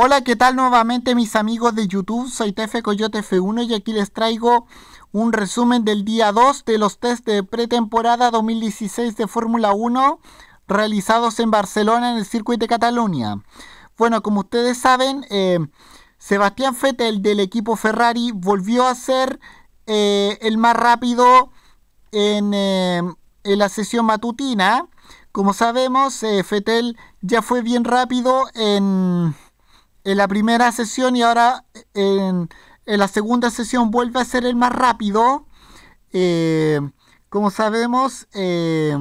Hola, ¿qué tal nuevamente mis amigos de YouTube? Soy Tefe Coyote F1 y aquí les traigo un resumen del día 2 de los test de pretemporada 2016 de Fórmula 1 realizados en Barcelona en el circuito de Cataluña. Bueno, como ustedes saben, eh, Sebastián Fetel del equipo Ferrari volvió a ser eh, el más rápido eh, en, la sesión matutina. Como sabemos, Fetel ya fue bien rápido en en la primera sesión y ahora en, la segunda sesión vuelve a ser el más rápido. Eh, como sabemos, eh,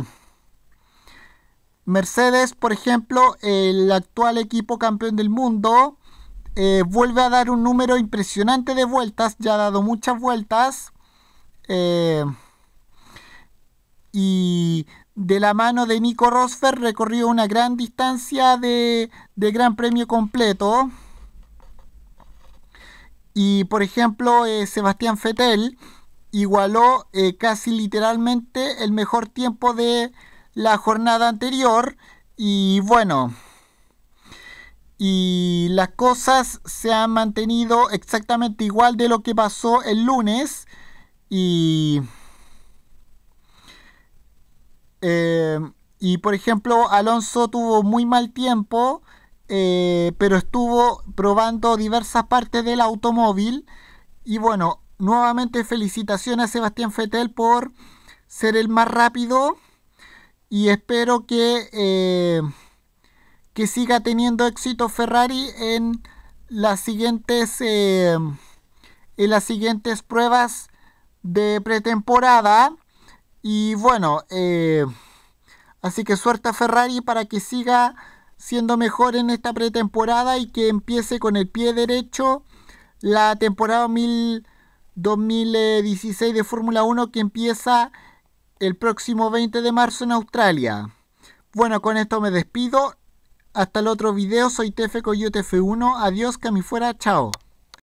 Mercedes, por ejemplo, el actual equipo campeón del mundo, eh, vuelve a dar un número impresionante de vueltas, ya ha dado muchas vueltas y de la mano de Nico Rosfer recorrió una gran distancia de, gran premio completo. Y por ejemplo, eh, Sebastián Fettel igualó eh, casi literalmente el mejor tiempo de la jornada anterior. Y bueno, y las cosas se han mantenido exactamente igual de lo que pasó el lunes. Y eh, y por ejemplo, Alonso tuvo muy mal tiempo, eh, pero estuvo probando diversas partes del automóvil. Y bueno, nuevamente felicitaciones a Sebastián Fettel por ser el más rápido. Y espero que, eh, que siga teniendo éxito Ferrari en las siguientes, en las siguientes pruebas de pretemporada. Y bueno, eh, así que suerte a Ferrari para que siga siendo mejor en esta pretemporada y que empiece con el pie derecho la temporada 2016 de Fórmula 1 que empieza el próximo 20 de marzo en Australia. Bueno, con esto me despido. Hasta el otro video. Soy Tefe Coyote F1. Adiós, que a fuera. Chao.